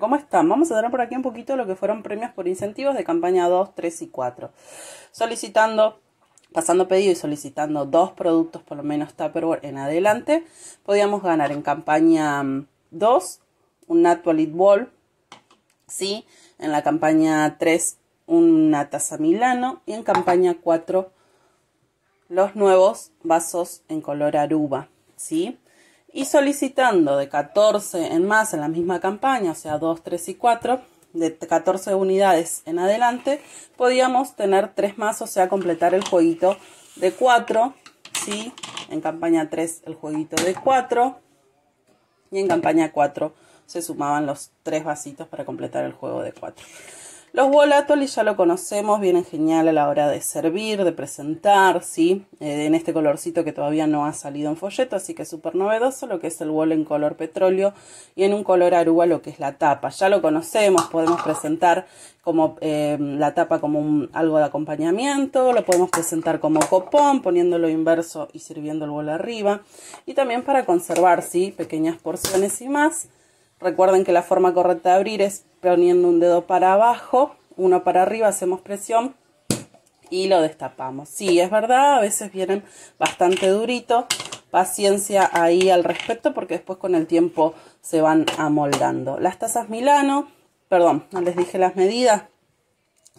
¿Cómo están? Vamos a dar por aquí un poquito lo que fueron premios por incentivos de campaña 2, 3 y 4. Solicitando, pasando pedido y solicitando dos productos por lo menos Tupperware en adelante, podíamos ganar en campaña 2 mm, un Natualit Ball, ¿sí? En la campaña 3 una taza Milano y en campaña 4 los nuevos vasos en color aruba, ¿sí? y solicitando de 14 en más en la misma campaña, o sea, 2, 3 y 4, de 14 unidades en adelante, podíamos tener 3 más, o sea, completar el jueguito de 4, ¿sí? En campaña 3 el jueguito de 4 y en campaña 4 se sumaban los 3 vasitos para completar el juego de 4. Los volatoli ya lo conocemos, vienen genial a la hora de servir, de presentar, ¿sí? Eh, en este colorcito que todavía no ha salido en folleto, así que súper novedoso, lo que es el bol en color petróleo y en un color aruba lo que es la tapa. Ya lo conocemos, podemos presentar como eh, la tapa como algo de acompañamiento, lo podemos presentar como copón, poniéndolo inverso y sirviendo el bol arriba. Y también para conservar, ¿sí? Pequeñas porciones y más. Recuerden que la forma correcta de abrir es poniendo un dedo para abajo, uno para arriba, hacemos presión y lo destapamos. Sí, es verdad, a veces vienen bastante duritos. Paciencia ahí al respecto porque después con el tiempo se van amoldando. Las tazas Milano, perdón, no les dije las medidas.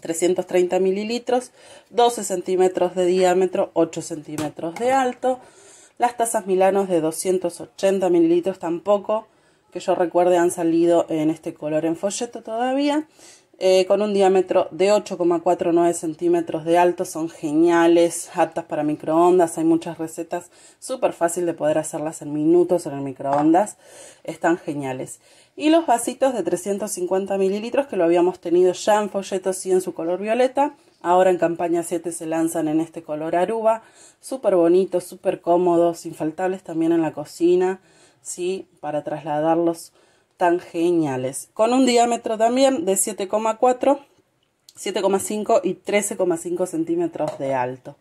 330 mililitros, 12 centímetros de diámetro, 8 centímetros de alto. Las tazas Milano de 280 mililitros tampoco que yo recuerde han salido en este color en folleto todavía. Eh, con un diámetro de 8,49 centímetros de alto, son geniales, aptas para microondas, hay muchas recetas, súper fácil de poder hacerlas en minutos en el microondas, están geniales. Y los vasitos de 350 mililitros que lo habíamos tenido ya en folleto, y en su color violeta, ahora en campaña 7 se lanzan en este color aruba, súper bonitos, súper cómodos, infaltables también en la cocina, ¿sí? Para trasladarlos tan geniales. Con un diámetro también de 7,4, 7,5 y 13,5 centímetros de alto.